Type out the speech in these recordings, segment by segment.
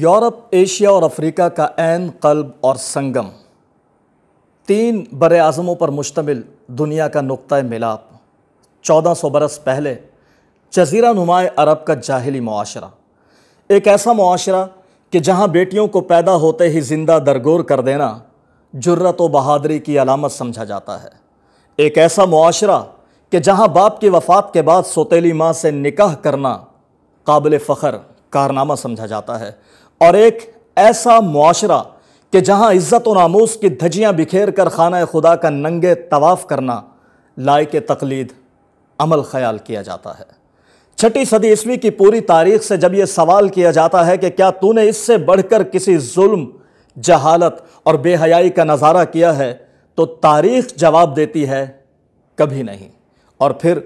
Europe Asia اور افریقہ کا عین قلب اور سنگم تین بر اعظموں پر مشتمل دنیا کا نقطہ ملاپ چودہ سو برس پہلے جزیرہ نما عرب کا جاہلی معاشرہ ایک ایسا معاشرہ کہ جہاں بیٹیوں کو پیدا ہوتے ہی زندہ درگور کر دینا جرت و بہادری کی علامت سمجھا جاتا ہے ایک ایسا معاشرہ کہ جہاں باپ کی وفات کے بعد سوتیلی ماں سے نکاح کرنا قابل فخر کارنامہ سمجھا جاتا ہے اور ایک ایسا معاشرہ کہ جہاں عزت و ناموس کی دھجیاں بکھیر کر خانہ خدا کا ننگے طواف کرنا لائق تقلید عمل خیال کیا جاتا ہے چھٹی صدی عیسوی کی پوری تاریخ سے جب یہ سوال کیا جاتا ہے کہ کیا تو نے اس سے بڑھ کر کسی ظلم جہالت اور بے حیائی کا نظارہ کیا ہے تو تاریخ جواب دیتی ہے کبھی نہیں اور پھر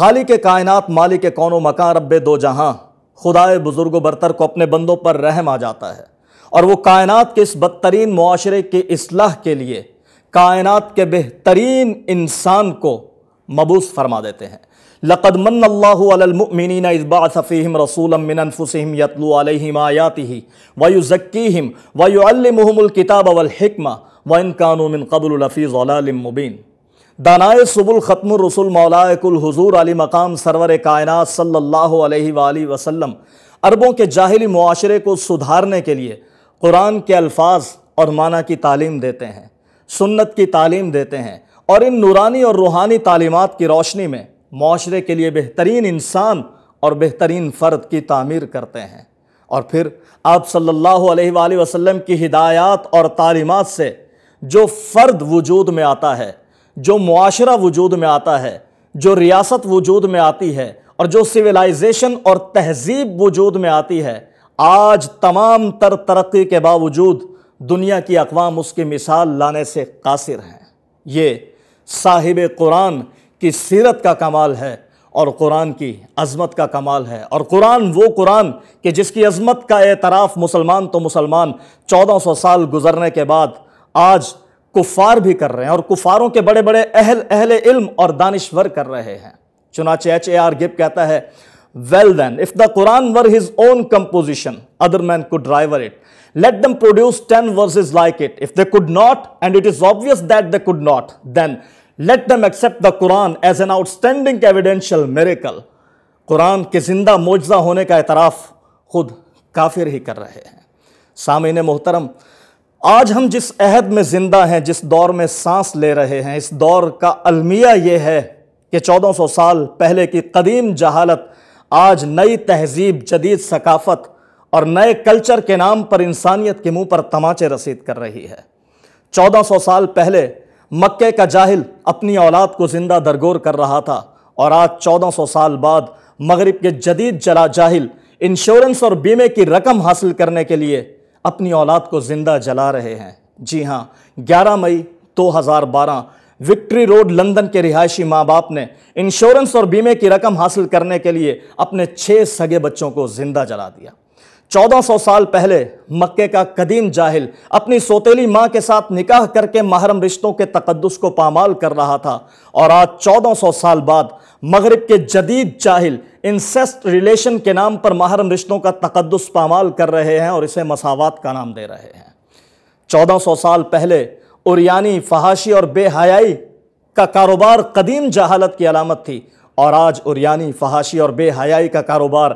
خالی کے کائنات مالی کے کون و مکان رب دو جہاں خدائے بزرگ و برتر کو اپنے بندوں پر رحم آ جاتا ہے اور وہ کائنات کے اس بدترین معاشرے کے اصلاح کے لیے کائنات کے بہترین انسان کو مبوس فرما دیتے ہیں لقد من اللہ علی المؤمنین اذ بعث فیہم رسولا من انفسہم یتلو علیہم آیاتہ ویزکیہم ویعلمہم المحم الکتاب الحکمہ كَانُوا ان قَبْلُ قبل ظَلَالٍ مُبِينٍ دانائے سب الختم رسول مولائے الحضور علی مقام سرور کائنات صلی اللہ علیہ وآلہ وسلم عربوں کے جاہلی معاشرے کو سدھارنے کے لیے قرآن کے الفاظ اور معنی کی تعلیم دیتے ہیں سنت کی تعلیم دیتے ہیں اور ان نورانی اور روحانی تعلیمات کی روشنی میں معاشرے کے لیے بہترین انسان اور بہترین فرد کی تعمیر کرتے ہیں اور پھر آپ صلی اللہ علیہ وآلہ وسلم کی ہدایات اور تعلیمات سے جو فرد وجود میں آتا ہے جو معاشرہ وجود میں آتا ہے جو ریاست وجود میں آتی ہے اور جو سویلائزیشن اور تہذیب وجود میں آتی ہے آج تمام تر ترقی کے باوجود دنیا کی اقوام اس کی مثال لانے سے قاصر ہیں یہ صاحب قرآن کی سیرت کا کمال ہے اور قرآن کی عظمت کا کمال ہے اور قرآن وہ قرآن کہ جس کی عظمت کا اعتراف مسلمان تو مسلمان چودہ سو سال گزرنے کے بعد آج کفار بھی کر رہے ہیں اور کفاروں کے بڑے بڑے اہل اہل علم اور دانشور کر رہے ہیں چنانچہ ایچ اے آر گپ کہتا ہے well then if the Quran were his own composition other men could rival it let them produce ten verses like it if they could not and it is obvious that they could not then let them accept the Quran as an outstanding evidential miracle Quran کے زندہ معجزہ ہونے کا اعتراف خود کافر ہی کر رہے ہیں سامعین محترم آج ہم جس عہد میں زندہ ہیں جس دور میں سانس لے رہے ہیں اس دور کا المیہ یہ ہے کہ چودہ سو سال پہلے کی قدیم جہالت آج نئی تہذیب جدید ثقافت اور نئے کلچر کے نام پر انسانیت کے منہ پر تماچے رسید کر رہی ہے چودہ سو سال پہلے مکے کا جاہل اپنی اولاد کو زندہ درگور کر رہا تھا اور آج چودہ سو سال بعد مغرب کے جدید جلا جاہل انشورنس اور بیمے کی رقم حاصل کرنے کے لیے اپنی اولاد کو زندہ جلا رہے ہیں جی ہاں گیارہ مئی دو ہزار بارہ وکٹری روڈ لندن کے رہائشی ماں باپ نے انشورنس اور بیمے کی رقم حاصل کرنے کے لیے اپنے چھ سگے بچوں کو زندہ جلا دیا چودہ سو سال پہلے مکے کا قدیم جاہل اپنی سوتیلی ماں کے ساتھ نکاح کر کے محرم رشتوں کے تقدس کو پامال کر رہا تھا اور آج چودہ سو سال بعد مغرب کے جدید جاہل انسیسٹ ریلیشن کے نام پر محرم رشتوں کا تقدس پامال کر رہے ہیں اور اسے مساوات کا نام دے رہے ہیں چودہ سو سال پہلے اوریانی فحاشی اور بے حیائی کا کاروبار قدیم جہالت کی علامت تھی اور آج اریانی فحاشی اور بے حیائی کا کاروبار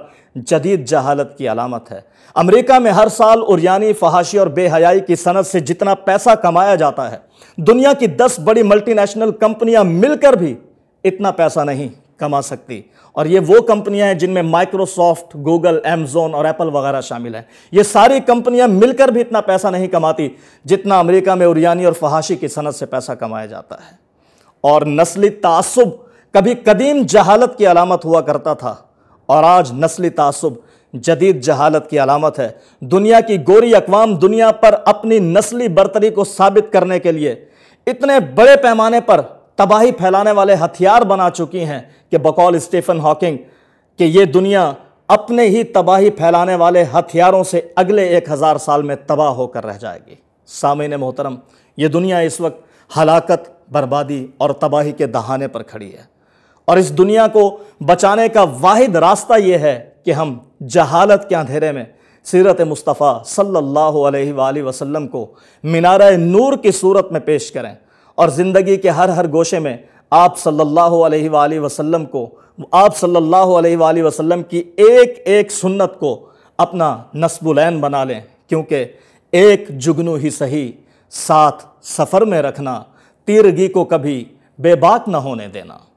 جدید جہالت کی علامت ہے امریکہ میں ہر سال اریانی فحاشی اور بے حیائی کی صنعت سے جتنا پیسہ کمایا جاتا ہے دنیا کی دس بڑی ملٹی نیشنل کمپنیاں مل کر بھی اتنا پیسہ نہیں کما سکتی اور یہ وہ کمپنیاں ہیں جن میں مائکروسافٹ گوگل ایمزون اور ایپل وغیرہ شامل ہیں یہ ساری کمپنیاں مل کر بھی اتنا پیسہ نہیں کماتی جتنا امریکہ میں اریانی اور فحاشی کی صنعت سے پیسہ کمایا جاتا ہے اور نسلی تعصب کبھی قدیم جہالت کی علامت ہوا کرتا تھا اور آج نسلی تعصب جدید جہالت کی علامت ہے دنیا کی گوری اقوام دنیا پر اپنی نسلی برتری کو ثابت کرنے کے لیے اتنے بڑے پیمانے پر تباہی پھیلانے والے ہتھیار بنا چکی ہیں کہ بقول اسٹیفن ہاکنگ کہ یہ دنیا اپنے ہی تباہی پھیلانے والے ہتھیاروں سے اگلے ایک ہزار سال میں تباہ ہو کر رہ جائے گی سامعین محترم یہ دنیا اس وقت ہلاکت بربادی اور تباہی کے دہانے پر کھڑی ہے اور اس دنیا کو بچانے کا واحد راستہ یہ ہے کہ ہم جہالت کے اندھیرے میں سیرت مصطفیٰ صلی اللہ علیہ وآلہ وسلم کو منارہ نور کی صورت میں پیش کریں اور زندگی کے ہر ہر گوشے میں آپ صلی اللہ علیہ وآلہ وسلم کو آپ صلی اللہ علیہ وآلہ وسلم کی ایک ایک سنت کو اپنا نصب العین بنا لیں کیونکہ ایک جگنو ہی صحیح ساتھ سفر میں رکھنا تیرگی کو کبھی بے باک نہ ہونے دینا